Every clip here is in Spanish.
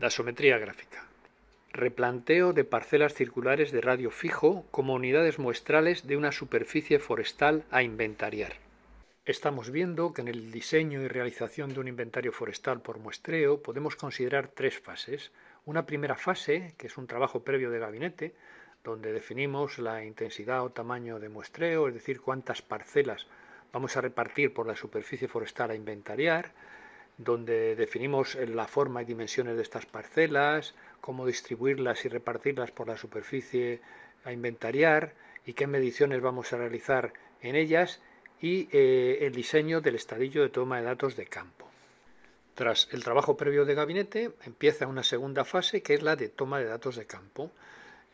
La Dasometría gráfica. Replanteo de parcelas circulares de radio fijo como unidades muestrales de una superficie forestal a inventariar. Estamos viendo que en el diseño y realización de un inventario forestal por muestreo podemos considerar tres fases. Una primera fase, que es un trabajo previo de gabinete, donde definimos la intensidad o tamaño de muestreo, es decir, cuántas parcelas vamos a repartir por la superficie forestal a inventariar, donde definimos la forma y dimensiones de estas parcelas, cómo distribuirlas y repartirlas por la superficie a inventariar y qué mediciones vamos a realizar en ellas y eh, el diseño del estadillo de toma de datos de campo. Tras el trabajo previo de gabinete empieza una segunda fase que es la de toma de datos de campo.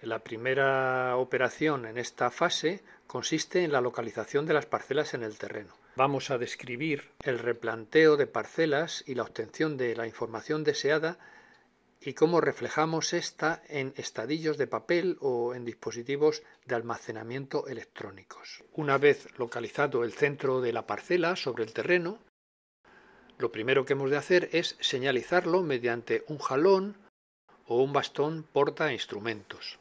La primera operación en esta fase consiste en la localización de las parcelas en el terreno. Vamos a describir el replanteo de parcelas y la obtención de la información deseada y cómo reflejamos esta en estadillos de papel o en dispositivos de almacenamiento electrónicos. Una vez localizado el centro de la parcela sobre el terreno, lo primero que hemos de hacer es señalizarlo mediante un jalón o un bastón porta instrumentos.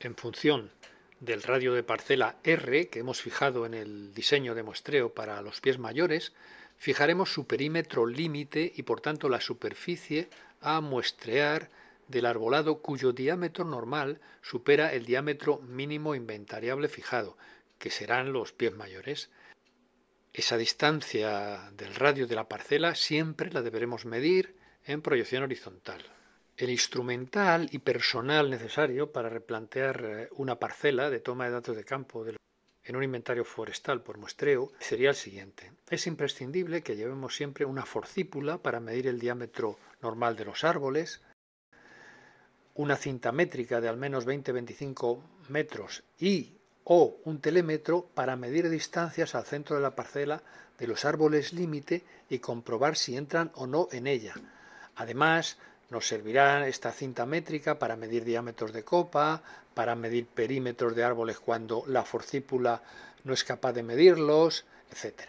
En función del radio de parcela R que hemos fijado en el diseño de muestreo para los pies mayores, fijaremos su perímetro límite y por tanto la superficie a muestrear del arbolado cuyo diámetro normal supera el diámetro mínimo inventariable fijado, que serán los pies mayores. Esa distancia del radio de la parcela siempre la deberemos medir en proyección horizontal el instrumental y personal necesario para replantear eh, una parcela de toma de datos de campo en un inventario forestal por muestreo sería el siguiente. Es imprescindible que llevemos siempre una forcípula para medir el diámetro normal de los árboles, una cinta métrica de al menos 20-25 metros y o un telémetro para medir distancias al centro de la parcela de los árboles límite y comprobar si entran o no en ella. Además, nos servirá esta cinta métrica para medir diámetros de copa, para medir perímetros de árboles cuando la forcípula no es capaz de medirlos, etc.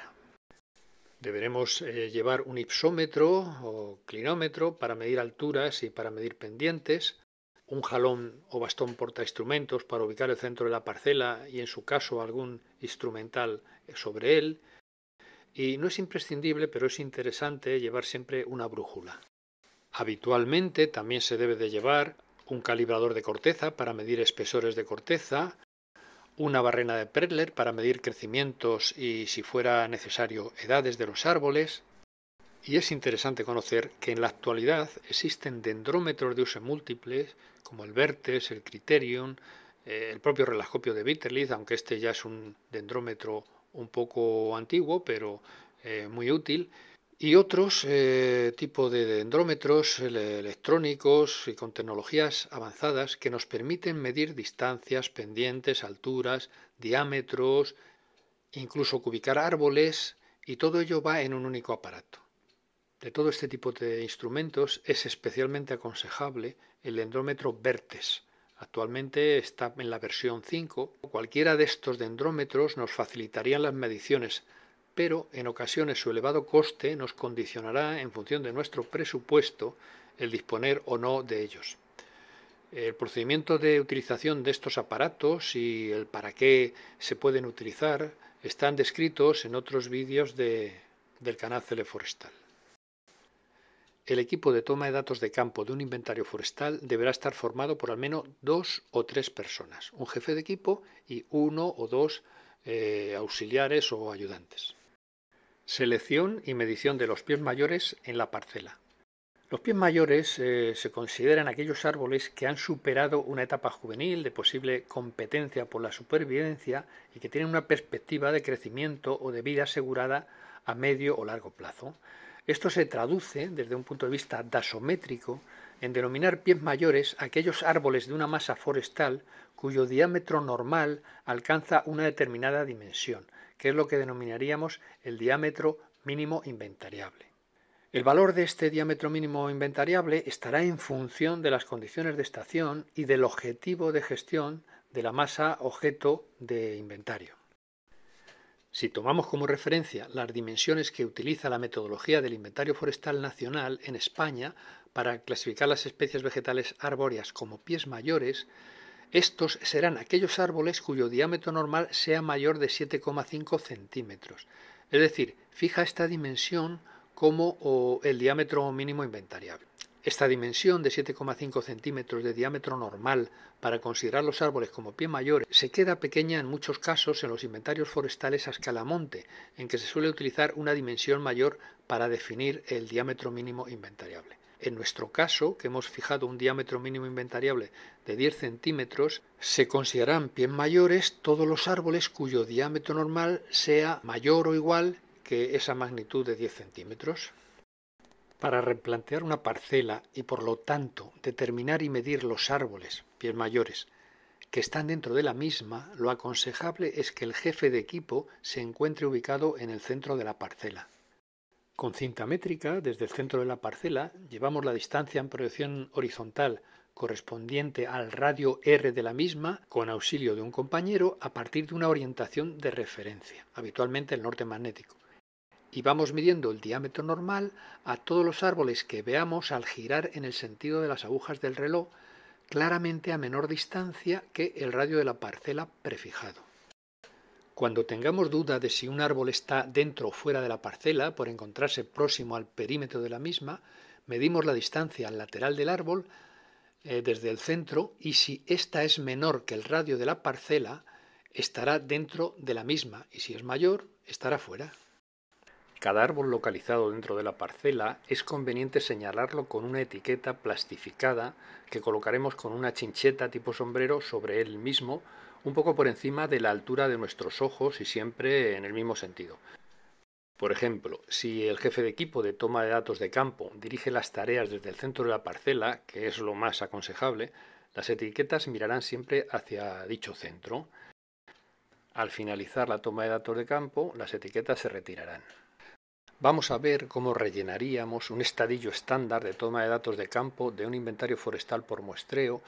Deberemos eh, llevar un ipsómetro o clinómetro para medir alturas y para medir pendientes, un jalón o bastón porta instrumentos para ubicar el centro de la parcela y en su caso algún instrumental sobre él, y no es imprescindible, pero es interesante llevar siempre una brújula. Habitualmente también se debe de llevar un calibrador de corteza para medir espesores de corteza, una barrena de Perler para medir crecimientos y, si fuera necesario, edades de los árboles. Y es interesante conocer que en la actualidad existen dendrómetros de uso múltiples, como el VERTES, el Criterion, eh, el propio relascopio de Bitterlitz, aunque este ya es un dendrómetro un poco antiguo, pero eh, muy útil, y otros tipos eh, tipo de dendrómetros electrónicos y con tecnologías avanzadas que nos permiten medir distancias, pendientes, alturas, diámetros, incluso cubicar árboles y todo ello va en un único aparato. De todo este tipo de instrumentos es especialmente aconsejable el dendrómetro Vertes. Actualmente está en la versión 5. Cualquiera de estos dendrómetros nos facilitarían las mediciones pero en ocasiones su elevado coste nos condicionará en función de nuestro presupuesto el disponer o no de ellos. El procedimiento de utilización de estos aparatos y el para qué se pueden utilizar están descritos en otros vídeos del canal Celeforestal. El equipo de toma de datos de campo de un inventario forestal deberá estar formado por al menos dos o tres personas, un jefe de equipo y uno o dos eh, auxiliares o ayudantes. Selección y medición de los pies mayores en la parcela. Los pies mayores eh, se consideran aquellos árboles que han superado una etapa juvenil de posible competencia por la supervivencia y que tienen una perspectiva de crecimiento o de vida asegurada a medio o largo plazo. Esto se traduce, desde un punto de vista dasométrico, en denominar pies mayores aquellos árboles de una masa forestal cuyo diámetro normal alcanza una determinada dimensión, que es lo que denominaríamos el diámetro mínimo inventariable. El valor de este diámetro mínimo inventariable estará en función de las condiciones de estación y del objetivo de gestión de la masa objeto de inventario. Si tomamos como referencia las dimensiones que utiliza la metodología del Inventario Forestal Nacional en España para clasificar las especies vegetales arbóreas como pies mayores, estos serán aquellos árboles cuyo diámetro normal sea mayor de 7,5 centímetros. Es decir, fija esta dimensión como el diámetro mínimo inventariable. Esta dimensión de 7,5 centímetros de diámetro normal para considerar los árboles como pie mayor se queda pequeña en muchos casos en los inventarios forestales a monte, en que se suele utilizar una dimensión mayor para definir el diámetro mínimo inventariable. En nuestro caso, que hemos fijado un diámetro mínimo inventariable de 10 centímetros, se consideran pies mayores todos los árboles cuyo diámetro normal sea mayor o igual que esa magnitud de 10 centímetros. Para replantear una parcela y por lo tanto determinar y medir los árboles, pies mayores, que están dentro de la misma, lo aconsejable es que el jefe de equipo se encuentre ubicado en el centro de la parcela. Con cinta métrica, desde el centro de la parcela, llevamos la distancia en proyección horizontal correspondiente al radio R de la misma con auxilio de un compañero a partir de una orientación de referencia, habitualmente el norte magnético. Y vamos midiendo el diámetro normal a todos los árboles que veamos al girar en el sentido de las agujas del reloj, claramente a menor distancia que el radio de la parcela prefijado. Cuando tengamos duda de si un árbol está dentro o fuera de la parcela por encontrarse próximo al perímetro de la misma, medimos la distancia al lateral del árbol eh, desde el centro y si ésta es menor que el radio de la parcela, estará dentro de la misma y si es mayor, estará fuera. Cada árbol localizado dentro de la parcela es conveniente señalarlo con una etiqueta plastificada que colocaremos con una chincheta tipo sombrero sobre él mismo un poco por encima de la altura de nuestros ojos y siempre en el mismo sentido. Por ejemplo, si el jefe de equipo de toma de datos de campo dirige las tareas desde el centro de la parcela, que es lo más aconsejable, las etiquetas mirarán siempre hacia dicho centro. Al finalizar la toma de datos de campo, las etiquetas se retirarán. Vamos a ver cómo rellenaríamos un estadillo estándar de toma de datos de campo de un inventario forestal por muestreo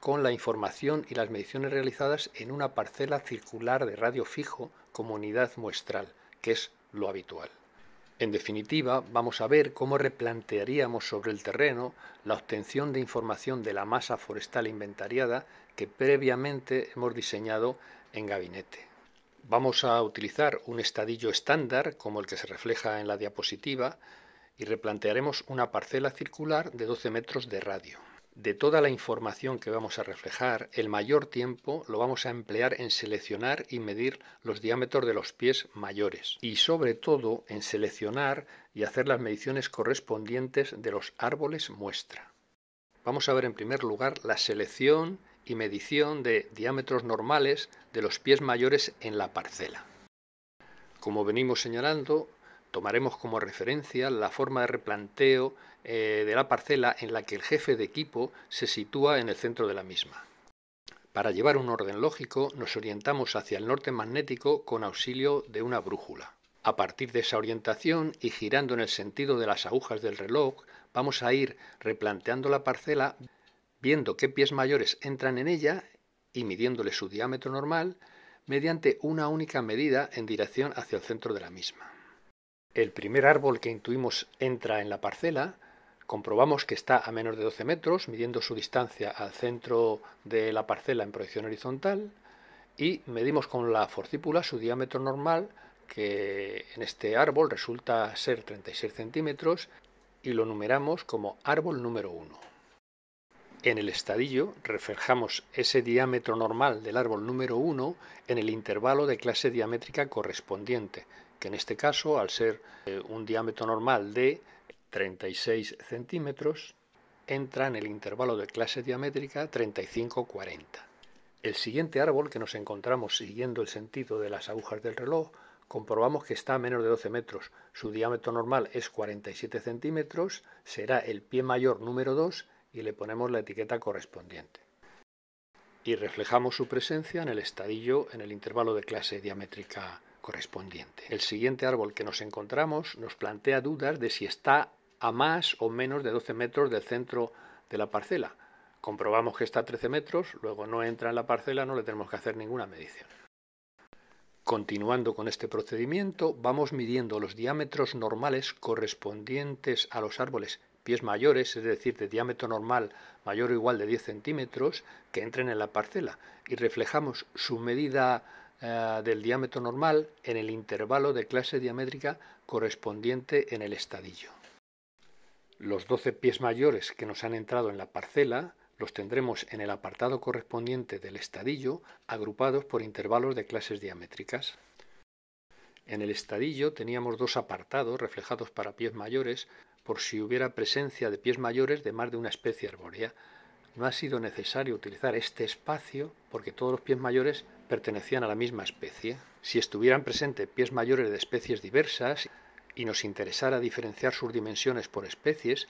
con la información y las mediciones realizadas en una parcela circular de radio fijo como unidad muestral, que es lo habitual. En definitiva, vamos a ver cómo replantearíamos sobre el terreno la obtención de información de la masa forestal inventariada que previamente hemos diseñado en gabinete. Vamos a utilizar un estadillo estándar como el que se refleja en la diapositiva y replantearemos una parcela circular de 12 metros de radio de toda la información que vamos a reflejar, el mayor tiempo lo vamos a emplear en seleccionar y medir los diámetros de los pies mayores y sobre todo en seleccionar y hacer las mediciones correspondientes de los árboles muestra. Vamos a ver en primer lugar la selección y medición de diámetros normales de los pies mayores en la parcela. Como venimos señalando, tomaremos como referencia la forma de replanteo eh, de la parcela en la que el jefe de equipo se sitúa en el centro de la misma. Para llevar un orden lógico nos orientamos hacia el norte magnético con auxilio de una brújula. A partir de esa orientación y girando en el sentido de las agujas del reloj, vamos a ir replanteando la parcela, viendo qué pies mayores entran en ella y midiéndole su diámetro normal mediante una única medida en dirección hacia el centro de la misma. El primer árbol que intuimos entra en la parcela, comprobamos que está a menos de 12 metros, midiendo su distancia al centro de la parcela en proyección horizontal, y medimos con la forcípula su diámetro normal, que en este árbol resulta ser 36 centímetros, y lo numeramos como árbol número 1. En el estadillo reflejamos ese diámetro normal del árbol número 1 en el intervalo de clase diamétrica correspondiente, que en este caso, al ser eh, un diámetro normal de 36 centímetros, entra en el intervalo de clase diamétrica 35-40. El siguiente árbol que nos encontramos siguiendo el sentido de las agujas del reloj, comprobamos que está a menos de 12 metros, su diámetro normal es 47 centímetros, será el pie mayor número 2 y le ponemos la etiqueta correspondiente. Y reflejamos su presencia en el estadillo en el intervalo de clase diamétrica correspondiente. El siguiente árbol que nos encontramos nos plantea dudas de si está a más o menos de 12 metros del centro de la parcela. Comprobamos que está a 13 metros, luego no entra en la parcela, no le tenemos que hacer ninguna medición. Continuando con este procedimiento, vamos midiendo los diámetros normales correspondientes a los árboles pies mayores, es decir, de diámetro normal mayor o igual de 10 centímetros, que entren en la parcela y reflejamos su medida eh, del diámetro normal en el intervalo de clase diamétrica correspondiente en el estadillo. Los 12 pies mayores que nos han entrado en la parcela los tendremos en el apartado correspondiente del estadillo agrupados por intervalos de clases diamétricas. En el estadillo teníamos dos apartados reflejados para pies mayores por si hubiera presencia de pies mayores de más de una especie arbórea. No ha sido necesario utilizar este espacio porque todos los pies mayores pertenecían a la misma especie. Si estuvieran presentes pies mayores de especies diversas, y nos interesara diferenciar sus dimensiones por especies,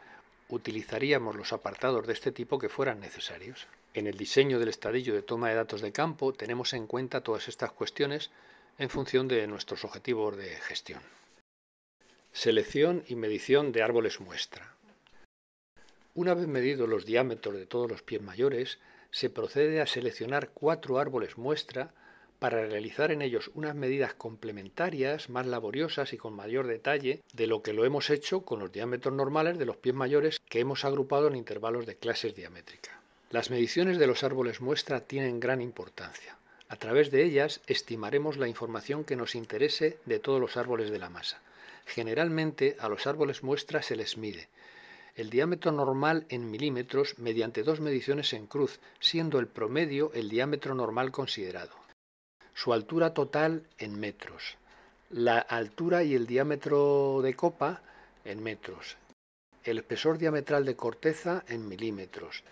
utilizaríamos los apartados de este tipo que fueran necesarios. En el diseño del estadillo de toma de datos de campo tenemos en cuenta todas estas cuestiones en función de nuestros objetivos de gestión. Selección y medición de árboles muestra. Una vez medidos los diámetros de todos los pies mayores, se procede a seleccionar cuatro árboles muestra para realizar en ellos unas medidas complementarias, más laboriosas y con mayor detalle de lo que lo hemos hecho con los diámetros normales de los pies mayores que hemos agrupado en intervalos de clases diamétricas. Las mediciones de los árboles muestra tienen gran importancia. A través de ellas estimaremos la información que nos interese de todos los árboles de la masa. Generalmente a los árboles muestra se les mide, el diámetro normal en milímetros mediante dos mediciones en cruz, siendo el promedio el diámetro normal considerado su altura total en metros, la altura y el diámetro de copa en metros, el espesor diametral de corteza en milímetros,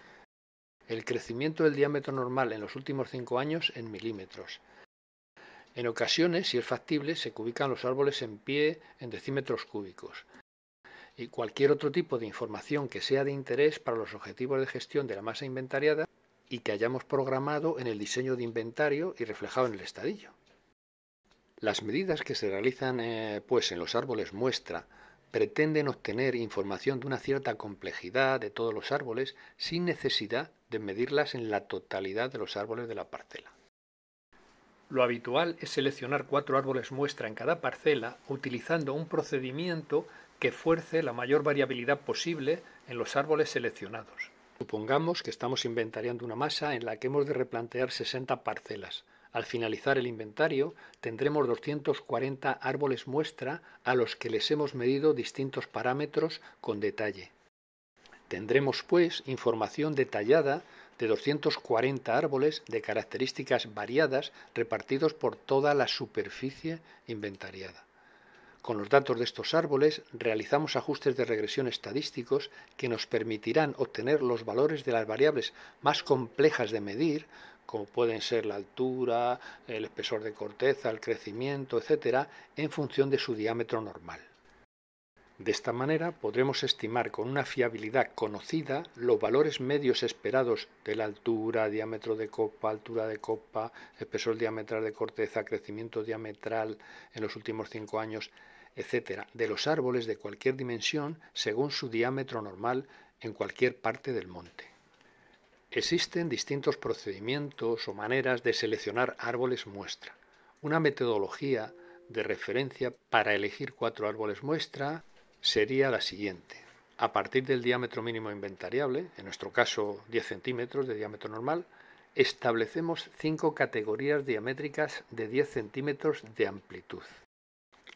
el crecimiento del diámetro normal en los últimos cinco años en milímetros. En ocasiones, si es factible, se cubican los árboles en pie en decímetros cúbicos. Y cualquier otro tipo de información que sea de interés para los objetivos de gestión de la masa inventariada y que hayamos programado en el diseño de inventario y reflejado en el estadillo. Las medidas que se realizan eh, pues en los árboles muestra pretenden obtener información de una cierta complejidad de todos los árboles sin necesidad de medirlas en la totalidad de los árboles de la parcela. Lo habitual es seleccionar cuatro árboles muestra en cada parcela utilizando un procedimiento que fuerce la mayor variabilidad posible en los árboles seleccionados. Supongamos que estamos inventariando una masa en la que hemos de replantear 60 parcelas. Al finalizar el inventario tendremos 240 árboles muestra a los que les hemos medido distintos parámetros con detalle. Tendremos pues información detallada de 240 árboles de características variadas repartidos por toda la superficie inventariada. Con los datos de estos árboles realizamos ajustes de regresión estadísticos que nos permitirán obtener los valores de las variables más complejas de medir, como pueden ser la altura, el espesor de corteza, el crecimiento, etc., en función de su diámetro normal. De esta manera podremos estimar con una fiabilidad conocida los valores medios esperados de la altura, diámetro de copa, altura de copa, espesor diametral de corteza, crecimiento diametral en los últimos cinco años, etcétera, de los árboles de cualquier dimensión según su diámetro normal en cualquier parte del monte. Existen distintos procedimientos o maneras de seleccionar árboles muestra, una metodología de referencia para elegir cuatro árboles muestra sería la siguiente. A partir del diámetro mínimo inventariable, en nuestro caso 10 centímetros de diámetro normal, establecemos cinco categorías diamétricas de 10 centímetros de amplitud.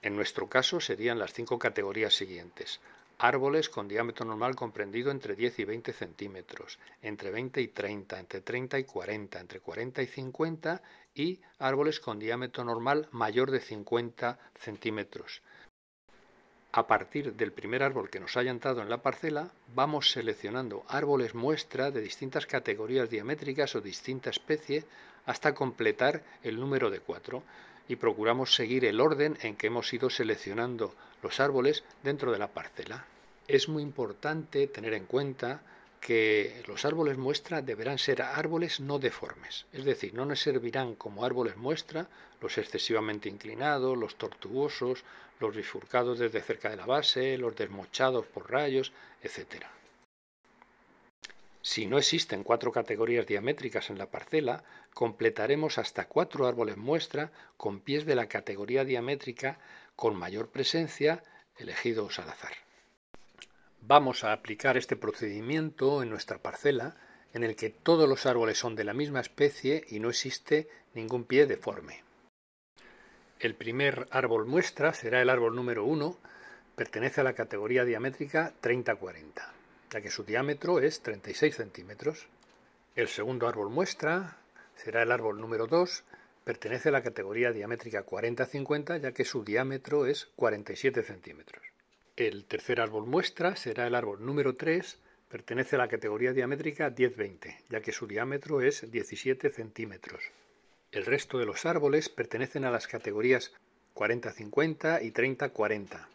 En nuestro caso serían las cinco categorías siguientes. Árboles con diámetro normal comprendido entre 10 y 20 centímetros, entre 20 y 30, entre 30 y 40, entre 40 y 50 y árboles con diámetro normal mayor de 50 centímetros. A partir del primer árbol que nos haya entrado en la parcela, vamos seleccionando árboles muestra de distintas categorías diamétricas o distinta especie hasta completar el número de cuatro y procuramos seguir el orden en que hemos ido seleccionando los árboles dentro de la parcela. Es muy importante tener en cuenta que los árboles muestra deberán ser árboles no deformes, es decir, no nos servirán como árboles muestra los excesivamente inclinados, los tortuosos, los bifurcados desde cerca de la base, los desmochados por rayos, etcétera. Si no existen cuatro categorías diamétricas en la parcela, completaremos hasta cuatro árboles muestra con pies de la categoría diamétrica con mayor presencia elegidos al azar. Vamos a aplicar este procedimiento en nuestra parcela en el que todos los árboles son de la misma especie y no existe ningún pie deforme. El primer árbol muestra será el árbol número 1, pertenece a la categoría diamétrica 3040 ya que su diámetro es 36 centímetros. El segundo árbol muestra será el árbol número 2, pertenece a la categoría diamétrica 40-50, ya que su diámetro es 47 centímetros. El tercer árbol muestra será el árbol número 3, pertenece a la categoría diamétrica 10-20, ya que su diámetro es 17 centímetros. El resto de los árboles pertenecen a las categorías 40-50 y 30-40.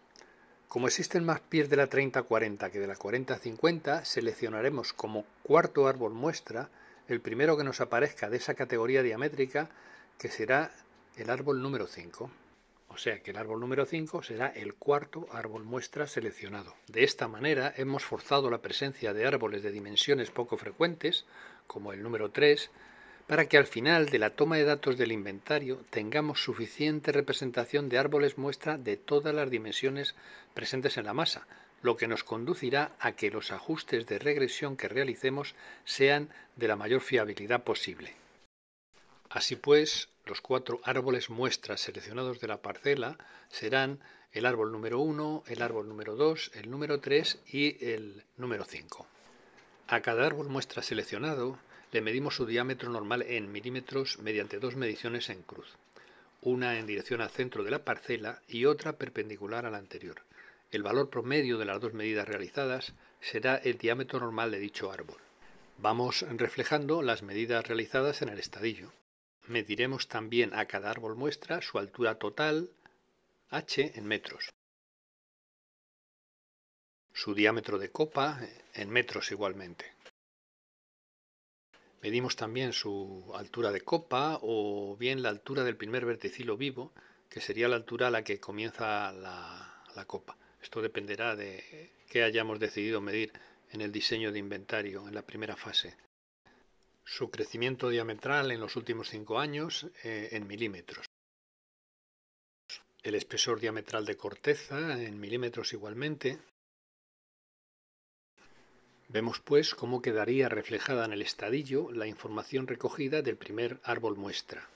Como existen más pies de la 30-40 que de la 40-50, seleccionaremos como cuarto árbol muestra el primero que nos aparezca de esa categoría diamétrica, que será el árbol número 5. O sea que el árbol número 5 será el cuarto árbol muestra seleccionado. De esta manera hemos forzado la presencia de árboles de dimensiones poco frecuentes, como el número 3, para que al final de la toma de datos del inventario tengamos suficiente representación de árboles muestra de todas las dimensiones presentes en la masa, lo que nos conducirá a que los ajustes de regresión que realicemos sean de la mayor fiabilidad posible. Así pues, los cuatro árboles muestra seleccionados de la parcela serán el árbol número 1, el árbol número 2, el número 3 y el número 5. A cada árbol muestra seleccionado le medimos su diámetro normal en milímetros mediante dos mediciones en cruz, una en dirección al centro de la parcela y otra perpendicular a la anterior. El valor promedio de las dos medidas realizadas será el diámetro normal de dicho árbol. Vamos reflejando las medidas realizadas en el estadillo. Mediremos también a cada árbol muestra su altura total, h en metros, su diámetro de copa en metros igualmente. Medimos también su altura de copa o bien la altura del primer verticilo vivo, que sería la altura a la que comienza la, copa. Esto dependerá de qué hayamos decidido medir en el diseño de inventario en la primera fase. Su crecimiento diametral en los últimos cinco años eh, en milímetros. El espesor diametral de corteza en milímetros igualmente Vemos pues cómo quedaría reflejada en el estadillo la información recogida del primer árbol muestra.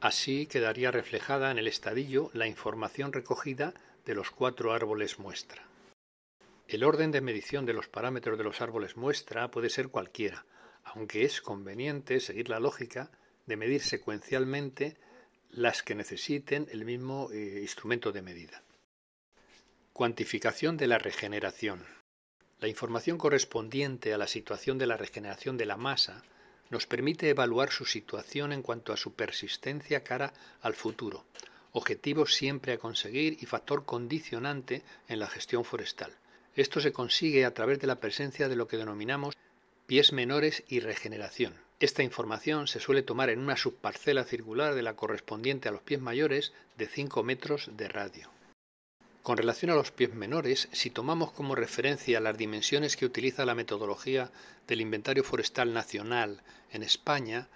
Así quedaría reflejada en el estadillo la información recogida de los cuatro árboles muestra. El orden de medición de los parámetros de los árboles muestra puede ser cualquiera, aunque es conveniente seguir la lógica de medir secuencialmente las que necesiten el mismo eh, instrumento de medida. Cuantificación de la regeneración. La información correspondiente a la situación de la regeneración de la masa nos permite evaluar su situación en cuanto a su persistencia cara al futuro, objetivo siempre a conseguir y factor condicionante en la gestión forestal. Esto se consigue a través de la presencia de lo que denominamos pies menores y regeneración, esta información se suele tomar en una subparcela circular de la correspondiente a los pies mayores de 5 metros de radio. Con relación a los pies menores, si tomamos como referencia las dimensiones que utiliza la metodología del Inventario Forestal Nacional en España,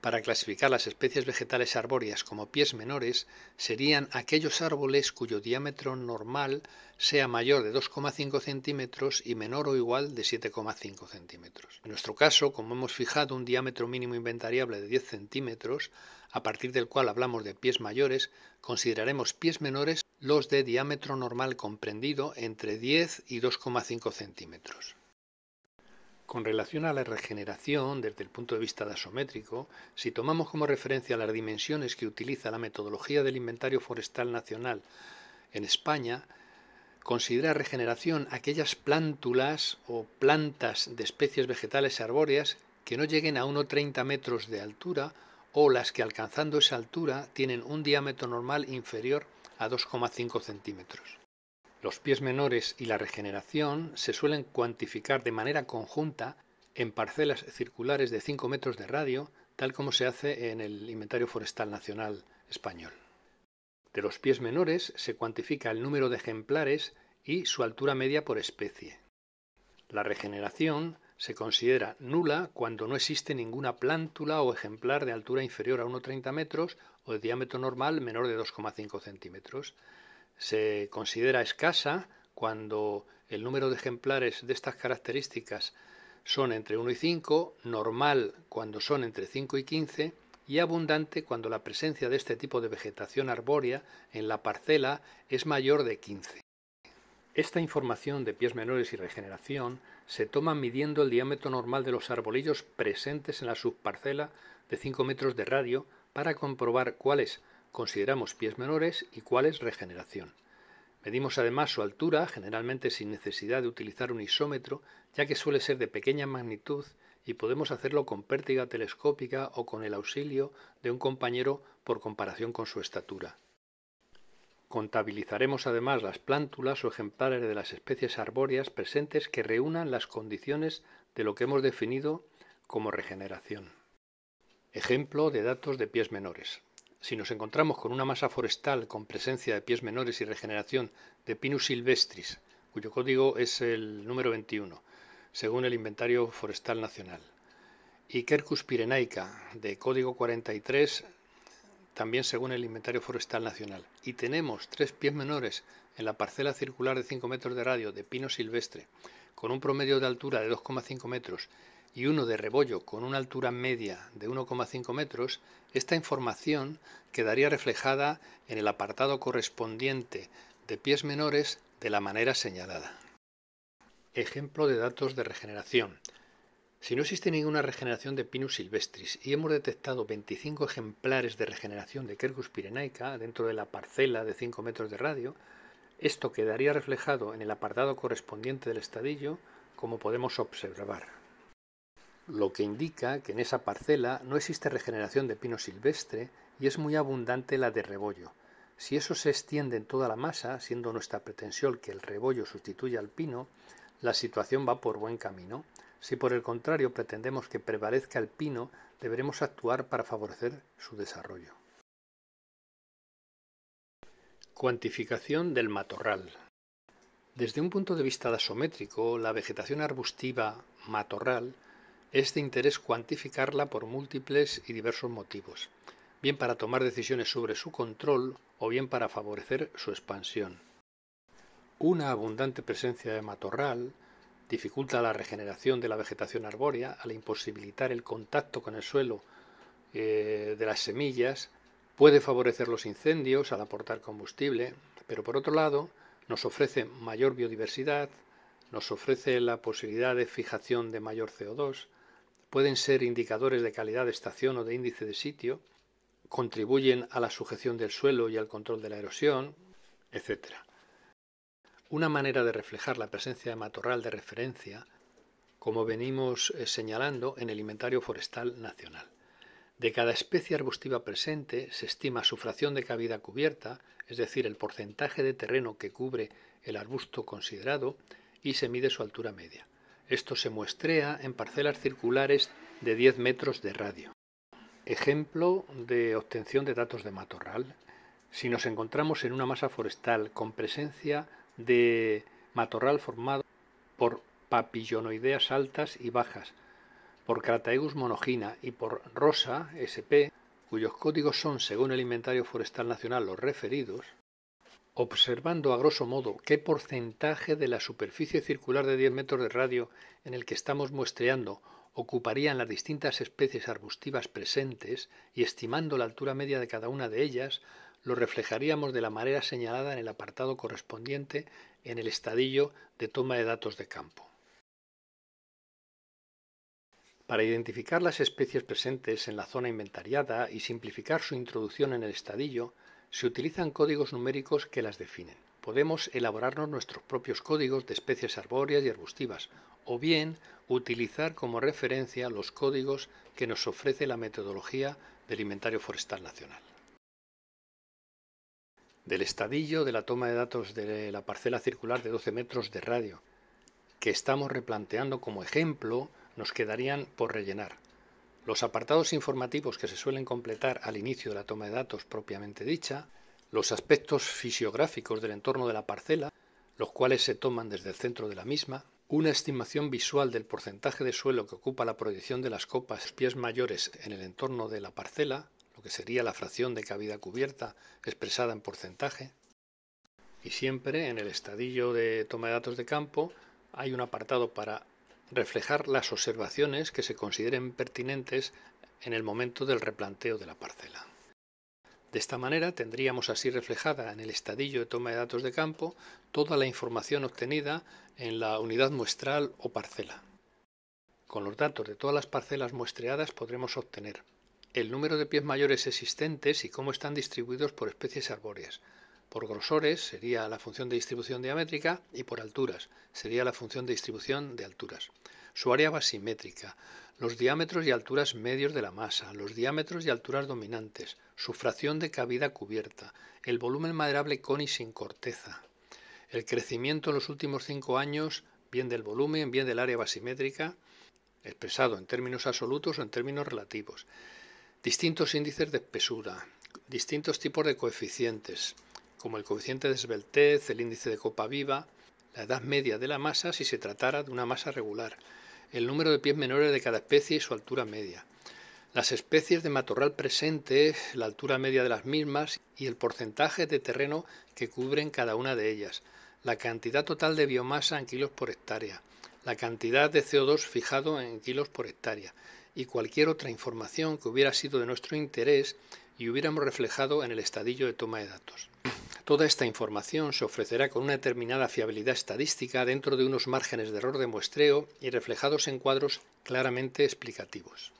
para clasificar las especies vegetales arbóreas como pies menores, serían aquellos árboles cuyo diámetro normal sea mayor de 2,5 centímetros y menor o igual de 7,5 centímetros. En nuestro caso, como hemos fijado un diámetro mínimo inventariable de 10 centímetros, a partir del cual hablamos de pies mayores, consideraremos pies menores los de diámetro normal comprendido entre 10 y 2,5 centímetros. Con relación a la regeneración desde el punto de vista dasométrico, asométrico, si tomamos como referencia las dimensiones que utiliza la metodología del Inventario Forestal Nacional en España, considera regeneración aquellas plántulas o plantas de especies vegetales arbóreas que no lleguen a 1,30 metros de altura o las que alcanzando esa altura tienen un diámetro normal inferior a 2,5 centímetros. Los pies menores y la regeneración se suelen cuantificar de manera conjunta en parcelas circulares de 5 metros de radio, tal como se hace en el Inventario Forestal Nacional español. De los pies menores se cuantifica el número de ejemplares y su altura media por especie. La regeneración se considera nula cuando no existe ninguna plántula o ejemplar de altura inferior a 1,30 metros o de diámetro normal menor de 2,5 centímetros se considera escasa cuando el número de ejemplares de estas características son entre 1 y 5, normal cuando son entre 5 y 15 y abundante cuando la presencia de este tipo de vegetación arbórea en la parcela es mayor de 15. Esta información de pies menores y regeneración se toma midiendo el diámetro normal de los arbolillos presentes en la subparcela de 5 metros de radio para comprobar cuáles consideramos pies menores y cuál es regeneración. Medimos además su altura, generalmente sin necesidad de utilizar un isómetro, ya que suele ser de pequeña magnitud y podemos hacerlo con pértiga telescópica o con el auxilio de un compañero por comparación con su estatura. Contabilizaremos además las plántulas o ejemplares de las especies arbóreas presentes que reúnan las condiciones de lo que hemos definido como regeneración. Ejemplo de datos de pies menores si nos encontramos con una masa forestal con presencia de pies menores y regeneración de Pinus silvestris, cuyo código es el número 21, según el Inventario Forestal Nacional, y Quercus pirenaica, de código 43, también según el Inventario Forestal Nacional, y tenemos tres pies menores en la parcela circular de 5 metros de radio de pino silvestre, con un promedio de altura de 2,5 metros y uno de rebollo con una altura media de 1,5 metros, esta información quedaría reflejada en el apartado correspondiente de pies menores de la manera señalada. Ejemplo de datos de regeneración. Si no existe ninguna regeneración de Pinus silvestris y hemos detectado 25 ejemplares de regeneración de Quercus pirenaica dentro de la parcela de 5 metros de radio, esto quedaría reflejado en el apartado correspondiente del estadillo, como podemos observar lo que indica que en esa parcela no existe regeneración de pino silvestre y es muy abundante la de rebollo. Si eso se extiende en toda la masa, siendo nuestra pretensión que el rebollo sustituya al pino, la situación va por buen camino. Si por el contrario pretendemos que prevalezca el pino, deberemos actuar para favorecer su desarrollo. Cuantificación del matorral. Desde un punto de vista dasométrico, la vegetación arbustiva matorral este interés cuantificarla por múltiples y diversos motivos, bien para tomar decisiones sobre su control o bien para favorecer su expansión. Una abundante presencia de matorral dificulta la regeneración de la vegetación arbórea al imposibilitar el contacto con el suelo eh, de las semillas, puede favorecer los incendios al aportar combustible, pero por otro lado nos ofrece mayor biodiversidad, nos ofrece la posibilidad de fijación de mayor CO2, pueden ser indicadores de calidad de estación o de índice de sitio, contribuyen a la sujeción del suelo y al control de la erosión, etc. Una manera de reflejar la presencia de matorral de referencia, como venimos eh, señalando en el Inventario Forestal Nacional. De cada especie arbustiva presente se estima su fracción de cabida cubierta, es decir, el porcentaje de terreno que cubre el arbusto considerado, y se mide su altura media. Esto se muestrea en parcelas circulares de 10 metros de radio. Ejemplo de obtención de datos de matorral. Si nos encontramos en una masa forestal con presencia de matorral formado por papillonoideas altas y bajas, por Crataegus monogina y por Rosa SP, cuyos códigos son, según el Inventario Forestal Nacional, los referidos, observando a grosso modo qué porcentaje de la superficie circular de 10 metros de radio en el que estamos muestreando ocuparían las distintas especies arbustivas presentes y estimando la altura media de cada una de ellas, lo reflejaríamos de la manera señalada en el apartado correspondiente en el estadillo de toma de datos de campo. Para identificar las especies presentes en la zona inventariada y simplificar su introducción en el estadillo, se utilizan códigos numéricos que las definen. Podemos elaborarnos nuestros propios códigos de especies arbóreas y arbustivas, o bien utilizar como referencia los códigos que nos ofrece la metodología del Inventario Forestal Nacional. Del estadillo de la toma de datos de la parcela circular de 12 metros de radio, que estamos replanteando como ejemplo, nos quedarían por rellenar los apartados informativos que se suelen completar al inicio de la toma de datos propiamente dicha, los aspectos fisiográficos del entorno de la parcela, los cuales se toman desde el centro de la misma, una estimación visual del porcentaje de suelo que ocupa la proyección de las copas pies mayores en el entorno de la parcela, lo que sería la fracción de cabida cubierta expresada en porcentaje, y siempre en el estadillo de toma de datos de campo hay un apartado para reflejar las observaciones que se consideren pertinentes en el momento del replanteo de la parcela. De esta manera tendríamos así reflejada en el estadillo de toma de datos de campo toda la información obtenida en la unidad muestral o parcela. Con los datos de todas las parcelas muestreadas podremos obtener el número de pies mayores existentes y cómo están distribuidos por especies arbóreas, por grosores sería la función de distribución diamétrica y por alturas sería la función de distribución de alturas. Su área basimétrica, los diámetros y alturas medios de la masa, los diámetros y alturas dominantes, su fracción de cabida cubierta, el volumen maderable con y sin corteza, el crecimiento en los últimos cinco años, bien del volumen, bien del área basimétrica, expresado en términos absolutos o en términos relativos, distintos índices de espesura, distintos tipos de coeficientes, como el coeficiente de esbeltez, el índice de copa viva, la edad media de la masa si se tratara de una masa regular, el número de pies menores de cada especie y su altura media, las especies de matorral presentes, la altura media de las mismas y el porcentaje de terreno que cubren cada una de ellas, la cantidad total de biomasa en kilos por hectárea, la cantidad de CO2 fijado en kilos por hectárea y cualquier otra información que hubiera sido de nuestro interés y hubiéramos reflejado en el estadillo de toma de datos. Toda esta información se ofrecerá con una determinada fiabilidad estadística dentro de unos márgenes de error de muestreo y reflejados en cuadros claramente explicativos.